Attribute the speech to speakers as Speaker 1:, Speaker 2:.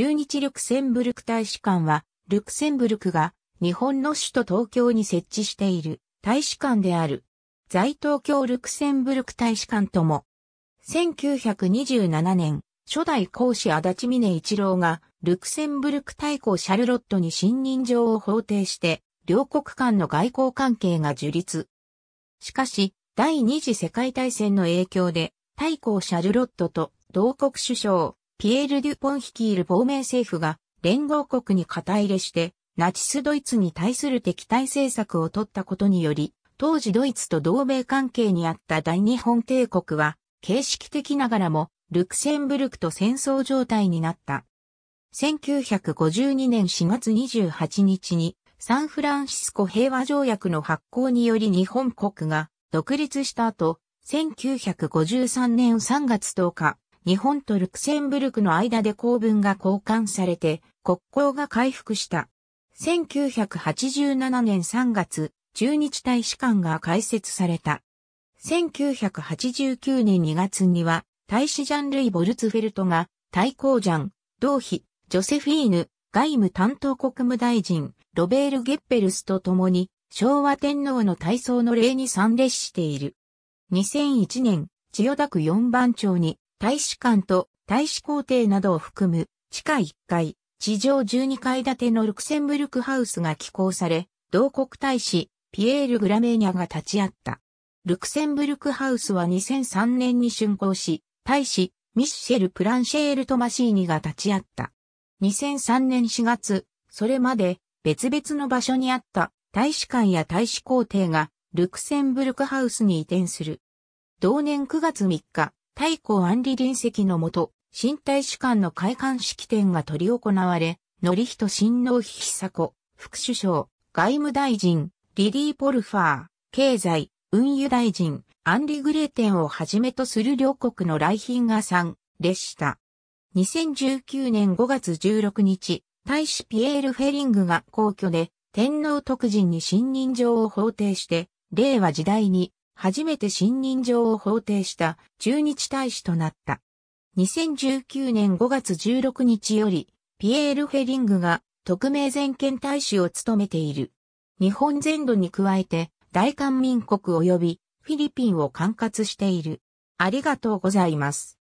Speaker 1: 駐日ルクセンブルク大使館は、ルクセンブルクが日本の首都東京に設置している大使館である。在東京ルクセンブルク大使館とも、1927年、初代公使足立峰一郎が、ルクセンブルク大公シャルロットに信任状を法定して、両国間の外交関係が樹立。しかし、第二次世界大戦の影響で、大公シャルロットと同国首相、ピエール・デュポン率いる亡命政府が連合国に肩入れして、ナチスドイツに対する敵対政策を取ったことにより、当時ドイツと同盟関係にあった大日本帝国は、形式的ながらも、ルクセンブルクと戦争状態になった。1952年4月28日に、サンフランシスコ平和条約の発効により日本国が独立した後、1953年3月10日、日本とルクセンブルクの間で公文が交換されて、国交が回復した。1987年3月、駐日大使館が開設された。1989年2月には、大使ジャンルイ・ボルツフェルトが、大公ジャン、同妃、ジョセフィーヌ、外務担当国務大臣、ロベール・ゲッペルスと共に、昭和天皇の体操の礼に参列している。2001年、千代田区四番町に、大使館と大使公邸などを含む地下1階、地上12階建てのルクセンブルクハウスが寄港され、同国大使、ピエール・グラメーニャが立ち会った。ルクセンブルクハウスは2003年に竣工し、大使、ミッシェル・プランシェール・トマシーニが立ち会った。2003年4月、それまで別々の場所にあった大使館や大使公邸がルクセンブルクハウスに移転する。同年9月3日、太鼓安里隣席のもと、新大使館の開館式典が取り行われ、則人新郎妃久子、副首相、外務大臣、リリー・ポルファー、経済、運輸大臣、アンリ・グレーテンをはじめとする両国の来賓が参列した。2019年5月16日、大使ピエール・フェリングが皇居で天皇特人に信任状を法定して、令和時代に初めて信任状を法定した駐日大使となった。2019年5月16日より、ピエール・ヘリングが特命全権大使を務めている。日本全土に加えて、大韓民国及びフィリピンを管轄している。ありがとうございます。